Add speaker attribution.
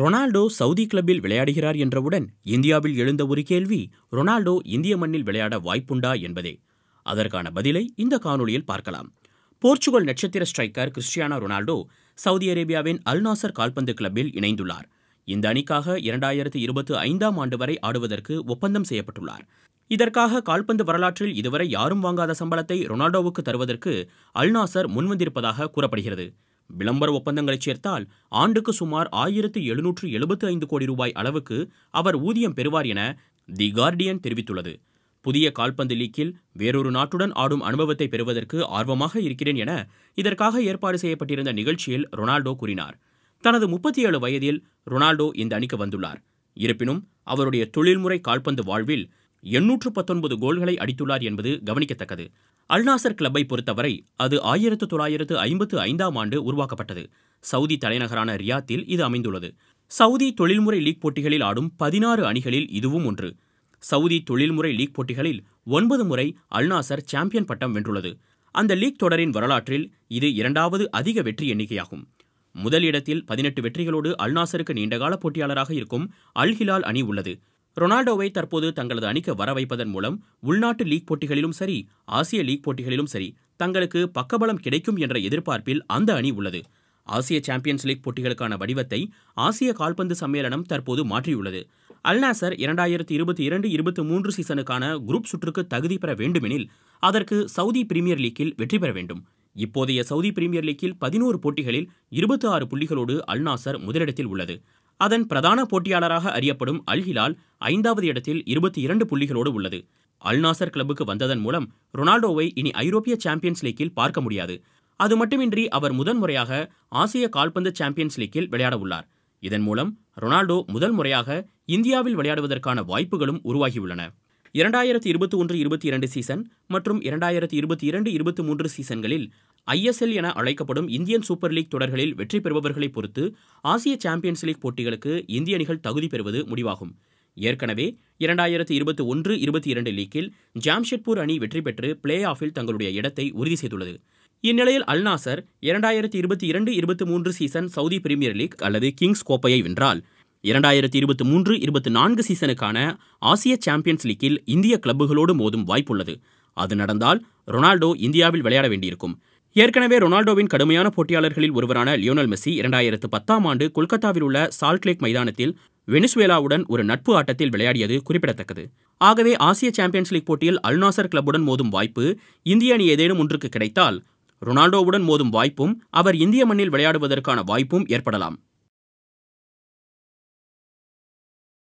Speaker 1: Ronaldo Saudi கிளப்பில் விளையாடுகிறார் என்றவுடன் இந்தியாவில் எழுந்த ஒரு கேள்வி ரொனால்டோ இந்திய மண்ணில் விளையாட வாய்ப்புண்டா என்பதே அதற்கான பதிலை இந்த காணொளியில் பார்க்கலாம் போர்ச்சுகல் நட்சத்திர ஸ்ட்ரைக்கர் கிறிஸ்டியானோ ரொனால்டோ சவுதி அரேபியாவின் அல்நாசர் கால்பந்து கிளப்பில் இணைந்துள்ளார் இந்த அணிக்காக இரண்டாயிரத்து இருபத்தி ஐந்தாம் ஆண்டு வரை ஆடுவதற்கு ஒப்பந்தம் செய்யப்பட்டுள்ளார் இதற்காக கால்பந்து வரலாற்றில் இதுவரை யாரும் வாங்காத சம்பளத்தை ரொனால்டோவுக்கு தருவதற்கு அல்நாசர் முன்வந்திருப்பதாக கூறப்படுகிறது விளம்பர ஒப்பந்தங்களைச் சேர்த்தால் ஆண்டுக்கு சுமார் ஆயிரத்து எழுநூற்று எழுபத்து ஐந்து கோடி ரூபாய் அளவுக்கு அவர் ஊதியம் பெறுவார் என தி கார்டியன் தெரிவித்துள்ளது புதிய கால்பந்து லீக்கில் வேறொரு நாட்டுடன் ஆடும் அனுபவத்தை பெறுவதற்கு ஆர்வமாக இருக்கிறேன் என இதற்காக ஏற்பாடு செய்யப்பட்டிருந்த நிகழ்ச்சியில் ரொனால்டோ கூறினார் தனது முப்பத்தி ஏழு வயதில் ரொனால்டோ இந்த அணிக்கு வந்துள்ளார் இருப்பினும் அவருடைய தொழில்முறை கால்பந்து வாழ்வில் எண்ணூற்று பத்தொன்பது கோல்களை அடித்துள்ளார் என்பது கவனிக்கத்தக்கது அல்நாசர் கிளப்பை பொறுத்தவரை அது ஆயிரத்து தொள்ளாயிரத்து ஐம்பத்து ஐந்தாம் ஆண்டு உருவாக்கப்பட்டது சவுதி தலைநகரான ரியாத்தில் இது அமைந்துள்ளது சவுதி தொழில்முறை லீக் போட்டிகளில் ஆடும் பதினாறு அணிகளில் இதுவும் ஒன்று சவுதி தொழில்முறை லீக் போட்டிகளில் ஒன்பது முறை அல்நாசர் சாம்பியன் பட்டம் வென்றுள்ளது அந்த லீக் தொடரின் வரலாற்றில் இது இரண்டாவது அதிக வெற்றி எண்ணிக்கையாகும் முதலிடத்தில் பதினெட்டு வெற்றிகளோடு அல்நாசருக்கு நீண்டகால போட்டியாளராக இருக்கும் அல்ஹிலால் அணி உள்ளது ரொனால்டோவை தற்போது தங்களது அணிக்கு வர வைப்பதன் மூலம் உள்நாட்டு லீக் போட்டிகளிலும் சரி ஆசிய லீக் போட்டிகளிலும் சரி தங்களுக்கு பக்கபலம் கிடைக்கும் என்ற எதிர்பார்ப்பில் அந்த அணி உள்ளது ஆசிய சாம்பியன்ஸ் லீக் போட்டிகளுக்கான வடிவத்தை ஆசிய கால்பந்து சம்மேளனம் தற்போது மாற்றியுள்ளது அல்நாசர் இரண்டாயிரத்தி இருபத்தி இரண்டு இருபத்தி மூன்று சீசனுக்கான குரூப் சுற்றுக்கு தகுதி பெற வேண்டுமெனில் அதற்கு சவுதி பிரீமியர் லீக்கில் வெற்றி பெற வேண்டும் இப்போதைய சவுதி பிரீமியர் லீக்கில் பதினோரு போட்டிகளில் இருபத்தி ஆறு புள்ளிகளோடு அல்நாசர் முதலிடத்தில் உள்ளது அதன் பிரதான போட்டியாளராக அறியப்படும் அல் ஹிலால் ஐந்தாவது இடத்தில் இருபத்தி இரண்டு புள்ளிகளோடு உள்ளது அல் நாசர் கிளப்புக்கு வந்ததன் மூலம் ரொனால்டோவை இனி ஐரோப்பிய சாம்பியன்ஸ் லீக்கில் பார்க்க முடியாது அது மட்டுமின்றி அவர் முதன்முறையாக ஆசிய கால்பந்து சாம்பியன்ஸ் லீக்கில் விளையாட உள்ளார் இதன் மூலம் ரொனால்டோ முதல் முறையாக இந்தியாவில் விளையாடுவதற்கான வாய்ப்புகளும் உருவாகியுள்ளன இரண்டாயிரத்தி இருபத்தி ஒன்று இருபத்தி இரண்டு சீசன் மற்றும் இரண்டாயிரத்தி இருபத்தி இரண்டு இருபத்தி மூன்று சீசன்களில் ஐஎஸ்எல் என அழைக்கப்படும் இந்தியன் சூப்பர் லீக் தொடர்களில் வெற்றி பெறுபவர்களை பொறுத்து ஆசிய சாம்பியன்ஸ் லீக் போட்டிகளுக்கு இந்திய அணிகள் தகுதி பெறுவது முடிவாகும் ஏற்கனவே இரண்டாயிரத்தி இருபத்தி ஒன்று இருபத்தி இரண்டு லீக்கில் ஜாம்ஷெட்பூர் அணி வெற்றி பெற்று பிளே ஆஃபில் தங்களுடைய இடத்தை உறுதி செய்துள்ளது இந்நிலையில் அல்நாசர் இரண்டாயிரத்தி இருபத்தி இரண்டு இருபத்தி மூன்று சீசன் சவுதி பிரீமியர் லீக் அல்லது கிங்ஸ் கோப்பையை வென்றால் இரண்டாயிரத்தி இருபத்தி மூன்று இருபத்தி நான்கு சீசனுக்கான ஆசிய சாம்பியன்ஸ் லீக்கில் இந்திய கிளப்புகளோடு மோதும் வாய்ப்புள்ளது அது நடந்தால் ரொனால்டோ இந்தியாவில் விளையாட வேண்டியிருக்கும் ஏற்கனவே ரொனால்டோவின் கடுமையான போட்டியாளர்களில் ஒருவரான லியோனல் மெஸ்ஸி இரண்டாயிரத்து பத்தாம் ஆண்டு கொல்கத்தாவில் உள்ள சால்ட்லேக் மைதானத்தில் வெனிசுவேலாவுடன் ஒரு நட்பு ஆட்டத்தில் விளையாடியது குறிப்பிடத்தக்கது ஆகவே ஆசிய சாம்பியன்ஸ் லீக் போட்டியில் அல்நாசர் கிளப்புடன் மோதும் வாய்ப்பு இந்திய அணி ஏதேனும் ஒன்றுக்கு கிடைத்தால் ரொனால்டோவுடன் மோதும் வாய்ப்பும் அவர் இந்திய மண்ணில் விளையாடுவதற்கான வாய்ப்பும் ஏற்படலாம்